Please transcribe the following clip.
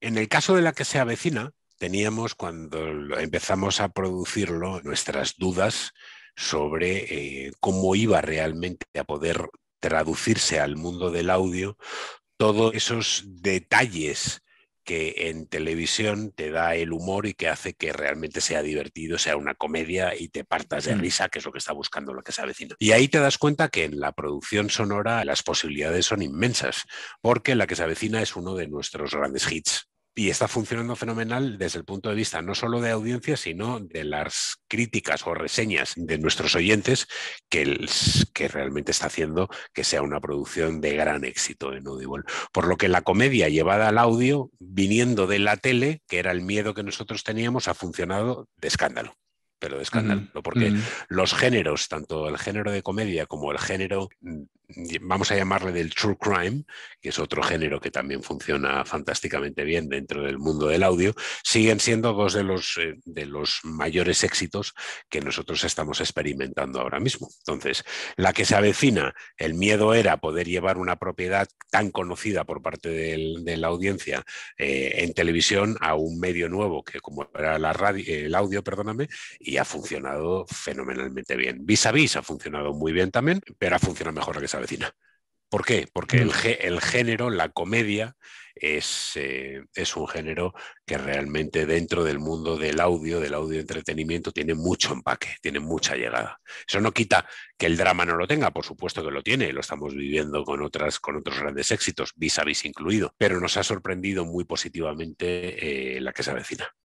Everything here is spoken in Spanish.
En el caso de la que se avecina, teníamos cuando empezamos a producirlo nuestras dudas sobre eh, cómo iba realmente a poder traducirse al mundo del audio todos esos detalles que en televisión te da el humor y que hace que realmente sea divertido, sea una comedia y te partas de mm. risa, que es lo que está buscando La que se avecina. Y ahí te das cuenta que en la producción sonora las posibilidades son inmensas, porque La que se avecina es uno de nuestros grandes hits y está funcionando fenomenal desde el punto de vista no solo de audiencia, sino de las críticas o reseñas de nuestros oyentes, que, que realmente está haciendo que sea una producción de gran éxito en Audible. Por lo que la comedia llevada al audio, viniendo de la tele, que era el miedo que nosotros teníamos, ha funcionado de escándalo pero de escándalo, porque los géneros, tanto el género de comedia como el género mm, vamos a llamarle del true crime, que es otro género que también funciona fantásticamente bien dentro del mundo del audio, siguen siendo dos de los, eh, de los mayores éxitos que nosotros estamos experimentando ahora mismo. Entonces, la que se avecina, el miedo era poder llevar una propiedad tan conocida por parte de la audiencia eh, en televisión a un medio nuevo que como era la radio, el audio, perdóname, y ha funcionado fenomenalmente bien. Vis a vis ha funcionado muy bien también, pero ha funcionado mejor que esa vecina. ¿Por qué? Porque el, mm. género, la comedia, es, eh, es, un género que realmente dentro del mundo del audio, del audio entretenimiento, tiene mucho empaque, tiene mucha llegada. Eso no quita que el drama no lo tenga, por supuesto que lo tiene, lo estamos viviendo con, otras, con otros grandes éxitos, vis a vis incluido, pero nos ha sorprendido muy positivamente eh, la que se avecina.